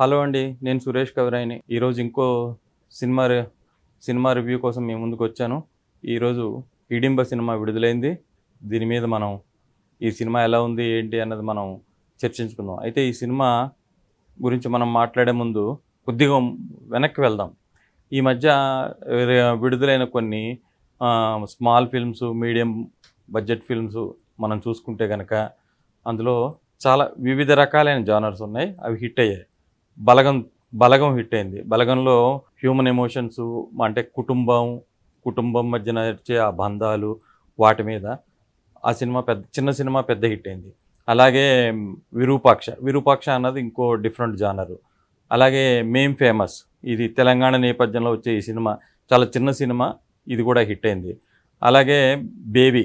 hello అండి నేను సురేష్ కవిరాయిని ఈరోజు ఇంకో సినిమా సినిమా రివ్యూ కోసం మీ ముందుకు వచ్చాను ఈరోజు ఇడింబ సినిమా విడుదలైంది దీని మీద మనం ఈ సినిమా ఎలా ఉంది ఏంటి అన్నది మనం చర్చించుకుందాం అయితే ఈ సినిమా గురించి మనం మాట్లాడే ముందు కొద్దిగా వెనక్కి వెళ్దాం ఈ మధ్య విడుదలైన కొన్ని small films medium budget films మనం చూసుకుంటే కనుక అందులో చాలా వివిధ రకాలైన జానర్స్ ఉన్నాయి అవి హిట్ అయ్యాయి బలగం బలగం హిట్ అయింది బలగంలో హ్యూమన్ ఎమోషన్స్ అంటే కుటుంబం కుటుంబం మధ్య నడిచే ఆ బంధాలు వాటి మీద ఆ సినిమా పెద్ద చిన్న సినిమా పెద్ద హిట్ అయింది అలాగే విరూపాక్ష విరూపాక్ష అన్నది ఇంకో డిఫరెంట్ జానరు అలాగే మేం ఫేమస్ ఇది తెలంగాణ నేపథ్యంలో వచ్చే ఈ సినిమా చాలా చిన్న సినిమా ఇది కూడా హిట్ అయింది అలాగే బేబీ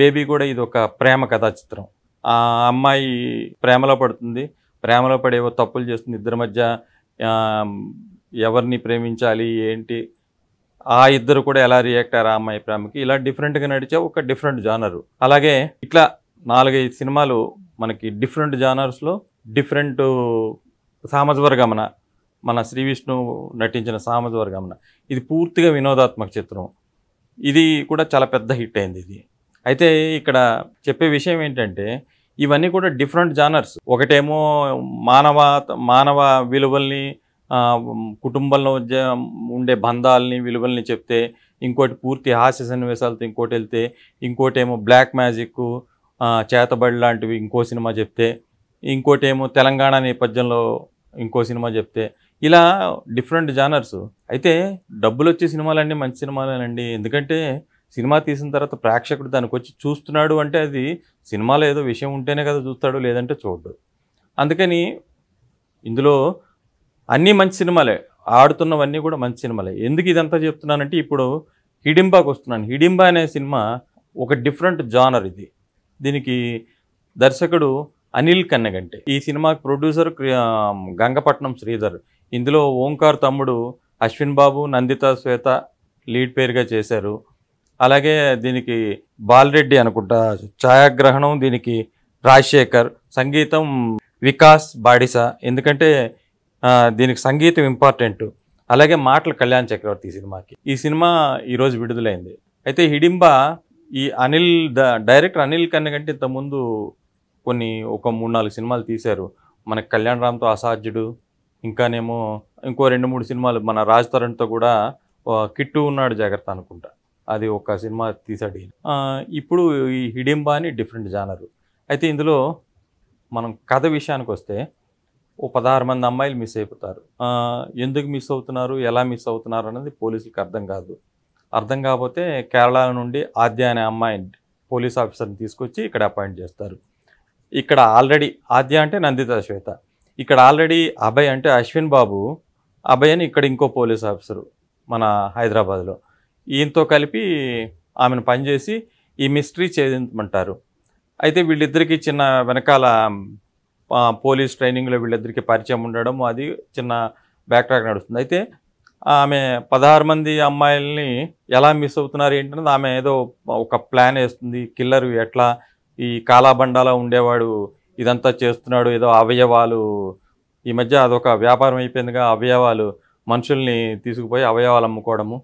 బేబీ కూడా ఇది ఒక ప్రేమ కథా చిత్రం ఆ అమ్మాయి ప్రేమలో పడుతుంది ప్రేమలో పడేవో తప్పులు చేస్తుంది ఇద్దరి మధ్య ఎవరిని ప్రేమించాలి ఏంటి ఆ ఇద్దరు కూడా ఎలా రియాక్ట్ అయ్యారు ఆ అమ్మాయి ప్రేమకి ఇలా డిఫరెంట్గా నడిచే ఒక డిఫరెంట్ జానరు అలాగే ఇట్లా నాలుగైదు సినిమాలు మనకి డిఫరెంట్ జానర్స్లో డిఫరెంట్ సామజ్వర్గమన మన శ్రీ విష్ణు నటించిన సామజ్వర్గమన ఇది పూర్తిగా వినోదాత్మక చిత్రం ఇది కూడా చాలా పెద్ద హిట్ అయింది ఇది అయితే ఇక్కడ చెప్పే విషయం ఏంటంటే ఇవన్నీ కూడా డిఫరెంట్ జానర్స్ ఒకటేమో మానవ మానవ విలువల్ని కుటుంబంలో ఉండే బంధాలని విలువల్ని చెప్తే ఇంకోటి పూర్తి హాస్య సన్నివేశాలతో ఇంకోటి వెళ్తే ఇంకోటేమో బ్లాక్ మ్యాజిక్ చేతబడి లాంటివి ఇంకో సినిమా చెప్తే ఇంకోటేమో తెలంగాణ నేపథ్యంలో ఇంకో సినిమా చెప్తే ఇలా డిఫరెంట్ జానర్స్ అయితే డబ్బులు వచ్చే సినిమాలన్నీ మంచి సినిమాలేనండి ఎందుకంటే సినిమా తీసిన తర్వాత ప్రేక్షకుడు దానికి వచ్చి చూస్తున్నాడు అంటే అది సినిమాలో ఏదో విషయం ఉంటేనే కదా చూస్తాడు లేదంటే చూడడు అందుకని ఇందులో అన్నీ మంచి సినిమాలే ఆడుతున్నవన్నీ కూడా మంచి సినిమాలే ఎందుకు ఇదంతా చెప్తున్నానంటే ఇప్పుడు హిడింబాకి వస్తున్నాను హిడింబా అనే సినిమా ఒక డిఫరెంట్ జానర్ ఇది దీనికి దర్శకుడు అనిల్ కన్నగంటే ఈ సినిమా ప్రొడ్యూసర్ గంగపట్నం శ్రీధర్ ఇందులో ఓంకార్ తమ్ముడు అశ్విన్ బాబు నందిత శ్వేత లీడ్ పేరుగా చేశారు అలాగే దీనికి బాలరెడ్డి అనుకుంటా ఛాయాగ్రహణం దీనికి రాజశేఖర్ సంగీతం వికాస్ బాడిసా ఎందుకంటే దీనికి సంగీతం ఇంపార్టెంట్ అలాగే మాటలు కళ్యాణ్ చక్రవర్తి ఈ సినిమాకి ఈ సినిమా ఈరోజు విడుదలైంది అయితే హిడింబ ఈ అనిల్ డైరెక్టర్ అనిల్ కన్న కంటే ఇంతకుముందు కొన్ని ఒక మూడు నాలుగు సినిమాలు తీశారు మన కళ్యాణ్ రామ్తో అసాధ్యుడు ఇంకానేమో ఇంకో రెండు మూడు సినిమాలు మన రాజ్ తరుణ్తో కూడా కిట్టు ఉన్నాడు జాగ్రత్త అనుకుంటా అది ఒక సినిమా తీసాడు ఇప్పుడు ఈ హిడింబా అని డిఫరెంట్ జానర్ అయితే ఇందులో మనం కథ విషయానికి వస్తే ఓ పదహారు మంది అమ్మాయిలు మిస్ అయిపోతారు ఎందుకు మిస్ అవుతున్నారు ఎలా మిస్ అవుతున్నారు అనేది పోలీసులకు అర్థం కాదు అర్థం కాకపోతే కేరళ నుండి ఆద్య అనే అమ్మాయి పోలీస్ ఆఫీసర్ని తీసుకొచ్చి ఇక్కడ అపాయింట్ చేస్తారు ఇక్కడ ఆల్రెడీ ఆద్య అంటే నందిత శ్వేత ఇక్కడ ఆల్రెడీ అభయ్ అంటే అశ్విన్ బాబు అభయ్ అని ఇక్కడ ఇంకో పోలీస్ ఆఫీసరు మన హైదరాబాద్లో ఈయనతో కలిపి ఆమెను పనిచేసి ఈ మిస్టరీ చేయించమంటారు అయితే వీళ్ళిద్దరికీ చిన్న వెనకాల పోలీస్ ట్రైనింగ్లో వీళ్ళిద్దరికీ పరిచయం ఉండడం అది చిన్న బ్యాక్ ట్రాక్ నడుస్తుంది అయితే ఆమె పదహారు మంది అమ్మాయిల్ని ఎలా మిస్ అవుతున్నారు ఏంటన్నది ఆమె ఏదో ఒక ప్లాన్ వేస్తుంది కిల్లరు ఎట్లా ఈ కాలాబండాలో ఉండేవాడు ఇదంతా చేస్తున్నాడు ఏదో అవయవాలు ఈ మధ్య అదొక వ్యాపారం అయిపోయిందిగా అవయవాలు మనుషుల్ని తీసుకుపోయి అవయవాలు అమ్ముకోవడము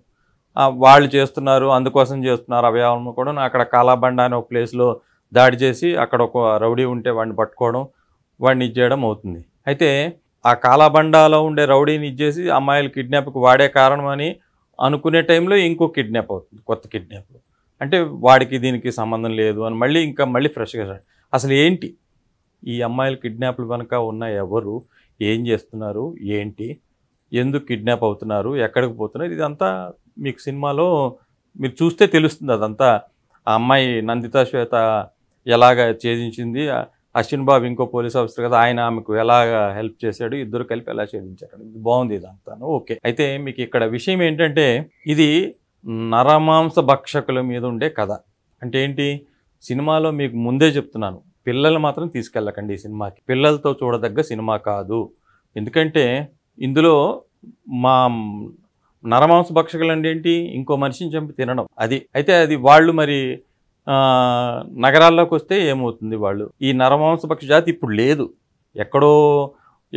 వాళ్ళు చేస్తున్నారు అందుకోసం చేస్తున్నారు అవయవం కూడా అక్కడ కాలాబండ అనే ఒక ప్లేస్లో దాడి చేసి అక్కడ ఒక రౌడీ ఉంటే వాడిని పట్టుకోవడం వాడిని ఇచ్చేయడం అవుతుంది అయితే ఆ కాలాబండాలో ఉండే రౌడీని ఇచ్చేసి అమ్మాయిలు కిడ్నాప్కి వాడే కారణం అని అనుకునే టైంలో ఇంకో కిడ్నాప్ అవుతుంది కొత్త కిడ్నాప్ అంటే వాడికి దీనికి సంబంధం లేదు అని మళ్ళీ ఇంకా మళ్ళీ ఫ్రెష్గా అసలు ఏంటి ఈ అమ్మాయిలు కిడ్నాప్లు కనుక ఉన్న ఎవరు ఏం చేస్తున్నారు ఏంటి ఎందుకు కిడ్నాప్ అవుతున్నారు ఎక్కడికి పోతున్నారు ఇదంతా మీకు సినిమాలో మీరు చూస్తే తెలుస్తుంది అదంతా ఆ అమ్మాయి నందిత శ్వేత ఎలాగ ఛేదించింది అశ్విన్ బాబు ఇంకో పోలీస్ ఆఫీసర్ కదా ఆయన ఆమెకు ఎలాగ హెల్ప్ చేశాడు ఇద్దరు కలిపి ఎలా ఛేదించారు బాగుంది ఇదంతాను ఓకే అయితే మీకు ఇక్కడ విషయం ఏంటంటే ఇది నరమాంస భక్షకుల మీద ఉండే కథ అంటే ఏంటి సినిమాలో మీకు ముందే చెప్తున్నాను పిల్లలు మాత్రం తీసుకెళ్ళకండి ఈ సినిమాకి పిల్లలతో చూడదగ్గ సినిమా కాదు ఎందుకంటే ఇందులో మా నరమాంస భక్షకులు అంటే ఏంటి ఇంకో మనిషిని చంపి తినడం అది అయితే అది వాళ్ళు మరి నగరాల్లోకి వస్తే ఏమవుతుంది వాళ్ళు ఈ నరమాంస భక్ష జాతి ఇప్పుడు లేదు ఎక్కడో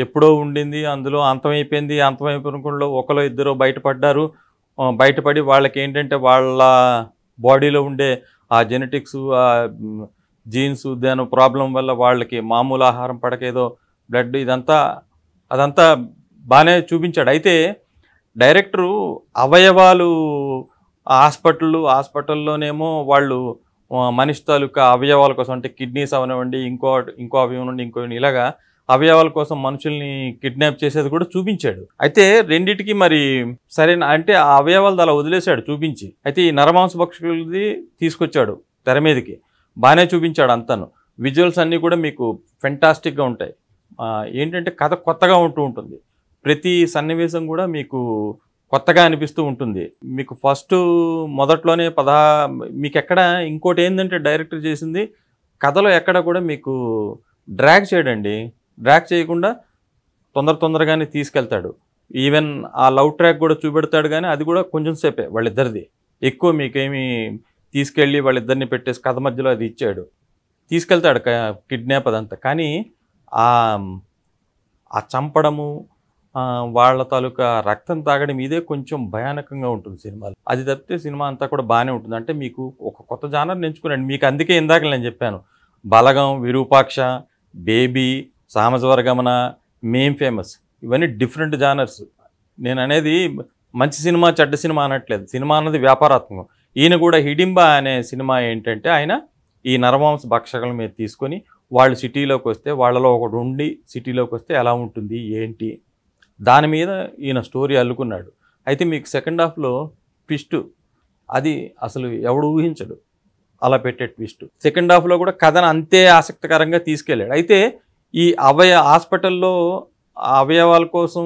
ఎప్పుడో ఉండింది అందులో అంతమైపోయింది అంతమైపోయినకుండా ఒకరో ఇద్దరు బయటపడ్డారు బయటపడి వాళ్ళకి ఏంటంటే వాళ్ళ బాడీలో ఉండే ఆ జెనెటిక్స్ ఆ జీన్స్ దాని ప్రాబ్లం వల్ల వాళ్ళకి మామూలు ఆహారం పడకేదో బ్లడ్ ఇదంతా అదంతా బాగానే చూపించాడు అయితే డైరెక్టరు అవయవాలు హాస్పిటల్ హాస్పిటల్లోనేమో వాళ్ళు మనిషి తాలూకా అవయవాల కోసం అంటే కిడ్నీస్ అవనివ్వండి ఇంకో ఇంకో అవయవం నుండి ఇంకో ఇలాగా అవయవాల కోసం మనుషుల్ని కిడ్నాప్ చేసేది కూడా చూపించాడు అయితే రెండిటికి మరి సరైన అంటే ఆ అవయవాలు అలా వదిలేశాడు చూపించి అయితే ఈ నరమాంస పక్షులది తీసుకొచ్చాడు తెర మీదకి బాగానే చూపించాడు అంతను విజువల్స్ అన్నీ కూడా మీకు ఫెంటాస్టిక్గా ఉంటాయి ఏంటంటే కథ కొత్తగా ఉంటూ ఉంటుంది ప్రతి సన్నివేశం కూడా మీకు కొత్తగా అనిపిస్తూ ఉంటుంది మీకు ఫస్ట్ మొదట్లోనే పదహా మీకు ఎక్కడ ఇంకోటి ఏంటంటే డైరెక్టర్ చేసింది కథలో ఎక్కడ కూడా మీకు డ్రాగ్ చేయడండి డ్రాగ్ చేయకుండా తొందర తొందరగానే తీసుకెళ్తాడు ఈవెన్ ఆ లవ్ ట్రాక్ కూడా చూపెడతాడు కానీ అది కూడా కొంచెం సేపే వాళ్ళిద్దరిది ఎక్కువ మీకేమి తీసుకెళ్ళి వాళ్ళిద్దరిని పెట్టేసి కథ మధ్యలో అది ఇచ్చాడు తీసుకెళ్తాడు కిడ్నాప్ అదంతా కానీ ఆ చంపడము వాళ్ళ తాలూకా రక్తం తాగడం ఇదే కొంచెం భయానకంగా ఉంటుంది సినిమాలు అది తప్పితే సినిమా అంతా కూడా బాగానే ఉంటుంది అంటే మీకు ఒక కొత్త జానర్ నేర్చుకున్నాను మీకు అందుకే ఇందాక నేను చెప్పాను బలగం విరూపాక్ష బేబీ సామజవర్గమన మేం ఫేమస్ ఇవన్నీ డిఫరెంట్ జానర్స్ నేను అనేది మంచి సినిమా చెడ్డ సినిమా అనట్లేదు సినిమా అన్నది వ్యాపారాత్మకం ఈయన కూడా హిడింబ అనే సినిమా ఏంటంటే ఆయన ఈ నరవంశ భక్షకుల మీద తీసుకొని వాళ్ళు సిటీలోకి వస్తే వాళ్ళలో ఒకడు ఉండి సిటీలోకి వస్తే ఎలా ఉంటుంది ఏంటి దాని మీద ఈయన స్టోరీ అల్లుకున్నాడు అయితే మీకు సెకండ్ హాఫ్లో ట్విస్టు అది అసలు ఎవడు ఊహించడు అలా పెట్టే ట్విస్టు సెకండ్ హాఫ్లో కూడా కథను అంతే ఆసక్తికరంగా తీసుకెళ్ళాడు అయితే ఈ అవయ హాస్పిటల్లో అవయవాల కోసం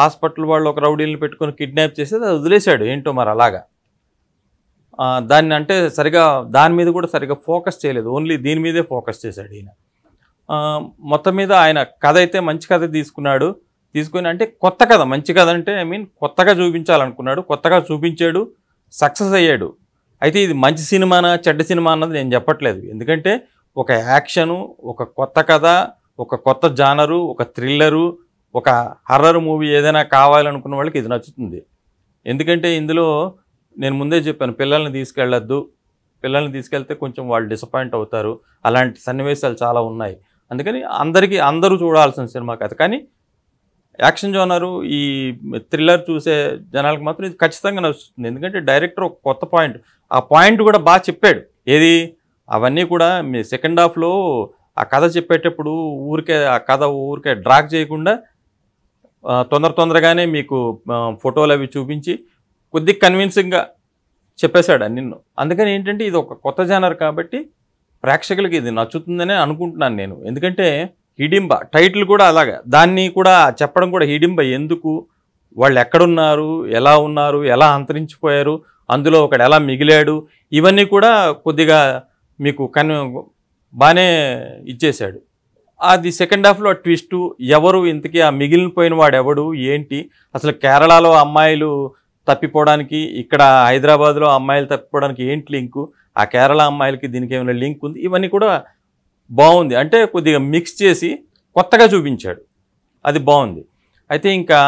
హాస్పిటల్ వాళ్ళు ఒక రౌడీలను పెట్టుకొని కిడ్నాప్ చేసేది అది వదిలేశాడు ఏంటో మరి అలాగా దాన్ని అంటే సరిగా దాని మీద కూడా సరిగా ఫోకస్ చేయలేదు ఓన్లీ దీని మీదే ఫోకస్ చేశాడు ఈయన మొత్తం మీద ఆయన కథ అయితే మంచి కథ తీసుకున్నాడు తీసుకొని అంటే కొత్త కథ మంచి కథ అంటే ఐ మీన్ కొత్తగా చూపించాలనుకున్నాడు కొత్తగా చూపించాడు సక్సెస్ అయ్యాడు అయితే ఇది మంచి సినిమానా చెడ్డ సినిమా అన్నది నేను చెప్పట్లేదు ఎందుకంటే ఒక యాక్షను ఒక కొత్త కథ ఒక కొత్త జానరు ఒక థ్రిల్లరు ఒక హర్రర్ మూవీ ఏదైనా కావాలనుకున్న వాళ్ళకి ఇది నచ్చుతుంది ఎందుకంటే ఇందులో నేను ముందే చెప్పాను పిల్లల్ని తీసుకెళ్ళొద్దు పిల్లల్ని తీసుకెళ్తే కొంచెం వాళ్ళు డిసప్పాయింట్ అవుతారు అలాంటి సన్నివేశాలు చాలా ఉన్నాయి అందుకని అందరికీ అందరూ చూడాల్సిన సినిమా కథ కానీ యాక్షన్ జోనరు ఈ థ్రిల్లర్ చూసే జనాలకు మాత్రం ఇది ఖచ్చితంగా నచ్చుతుంది ఎందుకంటే డైరెక్టర్ ఒక కొత్త పాయింట్ ఆ పాయింట్ కూడా బాగా చెప్పాడు ఏది అవన్నీ కూడా మీ సెకండ్ హాఫ్లో ఆ కథ చెప్పేటప్పుడు ఊరికే ఆ కథ ఊరికే డ్రాక్ చేయకుండా తొందర తొందరగానే మీకు ఫోటోలు అవి చూపించి కొద్ది కన్విన్సింగ్గా చెప్పేశాడు నిన్ను అందుకని ఏంటంటే ఇది ఒక కొత్త జానర్ కాబట్టి ప్రేక్షకులకి ఇది నచ్చుతుందనే అనుకుంటున్నాను నేను ఎందుకంటే హిడింబ టైటిల్ కూడా అలాగే దాన్ని కూడా చెప్పడం కూడా హిడింబ ఎందుకు వాళ్ళు ఎక్కడున్నారు ఎలా ఉన్నారు ఎలా అంతరించిపోయారు అందులో ఒకడు ఎలా మిగిలాడు ఇవన్నీ కూడా కొద్దిగా మీకు కన్ బాగానే ఇచ్చేశాడు అది సెకండ్ హాఫ్లో ట్విస్టు ఎవరు ఇంతకీ ఆ మిగిలిపోయిన వాడు ఎవడు ఏంటి అసలు కేరళలో అమ్మాయిలు తప్పిపోవడానికి ఇక్కడ హైదరాబాద్లో అమ్మాయిలు తప్పిపోవడానికి ఏంటి లింకు ఆ కేరళ అమ్మాయిలకి దీనికి ఏమైనా లింక్ ఉంది ఇవన్నీ కూడా బాగుంది అంటే కొద్దిగా మిక్స్ చేసి కొత్తగా చూపించాడు అది బాగుంది అయితే ఇంకా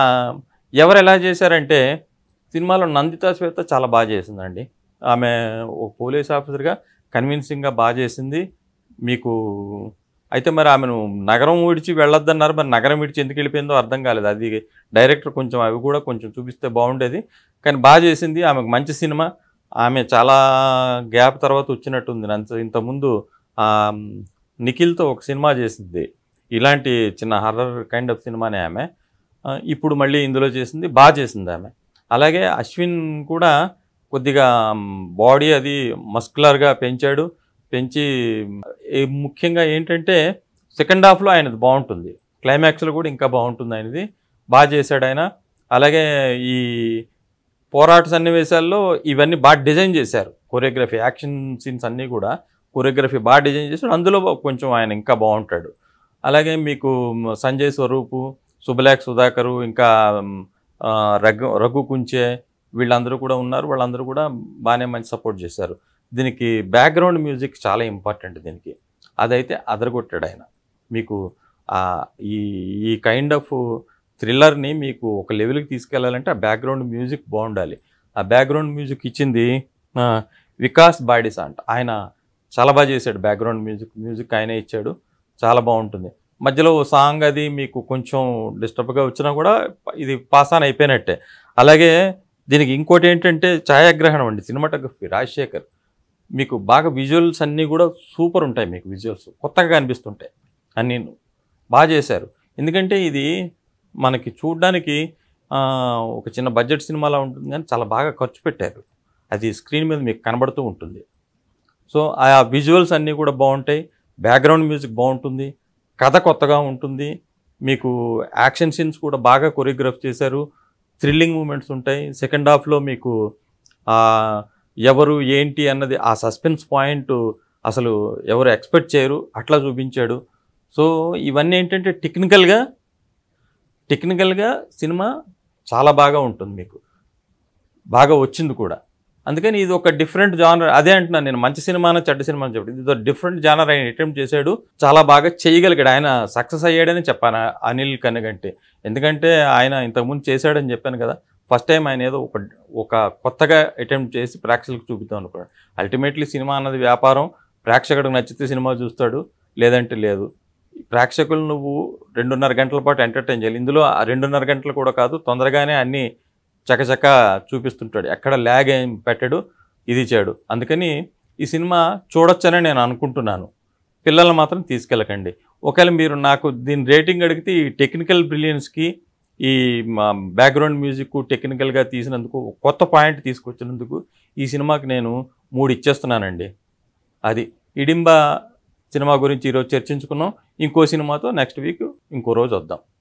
ఎవరు ఎలా చేశారంటే సినిమాలో నందిత శ్వేత చాలా బాగా చేసిందండి ఆమె ఓ పోలీస్ ఆఫీసర్గా కన్విన్సింగ్గా బాగా చేసింది మీకు అయితే మరి ఆమెను నగరం విడిచి వెళ్ళొద్దన్నారు మరి నగరం విడిచి ఎందుకు వెళ్ళిపోయిందో అర్థం కాలేదు అది డైరెక్టర్ కొంచెం అవి కూడా కొంచెం చూపిస్తే బాగుండేది కానీ బాగా చేసింది ఆమెకు మంచి సినిమా ఆమె చాలా గ్యాప్ తర్వాత వచ్చినట్టుంది అంత ఇంతకుముందు నిఖిల్తో ఒక సినిమా చేసింది ఇలాంటి చిన్న హర్రర్ కైండ్ ఆఫ్ సినిమానే ఆమె ఇప్పుడు మళ్ళీ ఇందులో చేసింది బాగా చేసింది ఆమె అలాగే అశ్విన్ కూడా కొద్దిగా బాడీ అది మస్కులర్గా పెంచాడు పెంచి ముఖ్యంగా ఏంటంటే సెకండ్ హాఫ్లో ఆయనది బాగుంటుంది క్లైమాక్స్లో కూడా ఇంకా బాగుంటుంది ఆయనది బాగా చేశాడు ఆయన అలాగే ఈ పోరాట సన్నివేశాల్లో ఇవన్నీ బాగా డిజైన్ చేశారు కొరియోగ్రఫీ యాక్షన్ సీన్స్ అన్నీ కూడా కొరియోగ్రఫీ బాగా డిజైన్ చేశాడు అందులో కొంచెం ఆయన ఇంకా బాగుంటాడు అలాగే మీకు సంజయ్ స్వరూపు సుబలాక్ సుధాకరు ఇంకా రఘు రఘు కుంచే వీళ్ళందరూ కూడా ఉన్నారు వాళ్ళందరూ కూడా బాగానే మంచి సపోర్ట్ చేశారు దీనికి బ్యాక్గ్రౌండ్ మ్యూజిక్ చాలా ఇంపార్టెంట్ దీనికి అదైతే అదరగొట్టాడు ఆయన మీకు ఈ ఈ కైండ్ ఆఫ్ థ్రిల్లర్ని మీకు ఒక లెవెల్కి తీసుకెళ్లాలంటే ఆ బ్యాక్గ్రౌండ్ మ్యూజిక్ బాగుండాలి ఆ బ్యాక్గ్రౌండ్ మ్యూజిక్ ఇచ్చింది వికాస్ బాడీస్ అంట ఆయన చాలా బాగా చేశాడు బ్యాక్గ్రౌండ్ మ్యూజిక్ మ్యూజిక్ ఆయనే ఇచ్చాడు చాలా బాగుంటుంది మధ్యలో సాంగ్ అది మీకు కొంచెం డిస్టర్బ్గా వచ్చినా కూడా ఇది పాస్ ఆన్ అయిపోయినట్టే అలాగే దీనికి ఇంకోటి ఏంటంటే ఛాయాగ్రహణం అండి సినిమాటోగ్రఫీ రాజశేఖర్ మీకు బాగా విజువల్స్ అన్నీ కూడా సూపర్ ఉంటాయి మీకు విజువల్స్ కొత్తగా అనిపిస్తుంటాయి అన్నీ బాగా చేశారు ఎందుకంటే ఇది మనకి చూడడానికి ఒక చిన్న బడ్జెట్ సినిమాలా ఉంటుంది కానీ చాలా బాగా ఖర్చు పెట్టారు అది స్క్రీన్ మీద మీకు కనబడుతూ ఉంటుంది సో ఆ విజువల్స్ అన్నీ కూడా బాగుంటాయి బ్యాక్గ్రౌండ్ మ్యూజిక్ బాగుంటుంది కథ కొత్తగా ఉంటుంది మీకు యాక్షన్ సీన్స్ కూడా బాగా కొరియోగ్రఫ్ చేశారు థ్రిల్లింగ్ మూమెంట్స్ ఉంటాయి సెకండ్ హాఫ్లో మీకు ఎవరు ఏంటి అన్నది ఆ సస్పెన్స్ పాయింట్ అసలు ఎవరు ఎక్స్పెక్ట్ చేయరు అట్లా చూపించాడు సో ఇవన్నీ ఏంటంటే టెక్నికల్గా టెక్నికల్గా సినిమా చాలా బాగా ఉంటుంది మీకు బాగా వచ్చింది కూడా అందుకని ఇది ఒక డిఫరెంట్ జానర్ అదే అంటున్నాను నేను మంచి సినిమాన చెడ్డ సినిమా అని చెప్పాడు ఇది డిఫరెంట్ జానర్ ఆయన అటెంప్ట్ చేశాడు చాలా బాగా చేయగలిగాడు ఆయన సక్సెస్ అయ్యాడని చెప్పాను అనిల్ కన్నగంటే ఎందుకంటే ఆయన ఇంతకుముందు చేశాడని చెప్పాను కదా ఫస్ట్ టైం ఆయన ఏదో ఒక ఒక కొత్తగా అటెంప్ట్ చేసి ప్రేక్షకులకు చూపిద్దాం అనుకున్నాడు అల్టిమేట్లీ సినిమా అన్నది వ్యాపారం ప్రేక్షకుడికి నచ్చితే సినిమా చూస్తాడు లేదంటే లేదు ప్రేక్షకులు నువ్వు రెండున్నర గంటల పాటు ఎంటర్టైన్ చేయాలి ఇందులో రెండున్నర గంటలు కూడా కాదు తొందరగానే అన్నీ చకచక చూపిస్తుంటాడు ఎక్కడ ల్యాగ్ ఏం పెట్టాడు ఇది చేయడు అందుకని ఈ సినిమా చూడొచ్చని నేను అనుకుంటున్నాను పిల్లల్ని మాత్రం తీసుకెళ్ళకండి ఒకవేళ మీరు నాకు దీని రేటింగ్ అడిగితే ఈ టెక్నికల్ బ్రిలియన్స్కి ఈ బ్యాక్గ్రౌండ్ మ్యూజిక్ టెక్నికల్గా తీసినందుకు కొత్త పాయింట్ తీసుకొచ్చినందుకు ఈ సినిమాకి నేను మూడు ఇచ్చేస్తున్నానండి అది ఇడింబ సినిమా గురించి ఈరోజు చర్చించుకున్నాం ఇంకో సినిమాతో నెక్స్ట్ వీక్ ఇంకో రోజు వద్దాం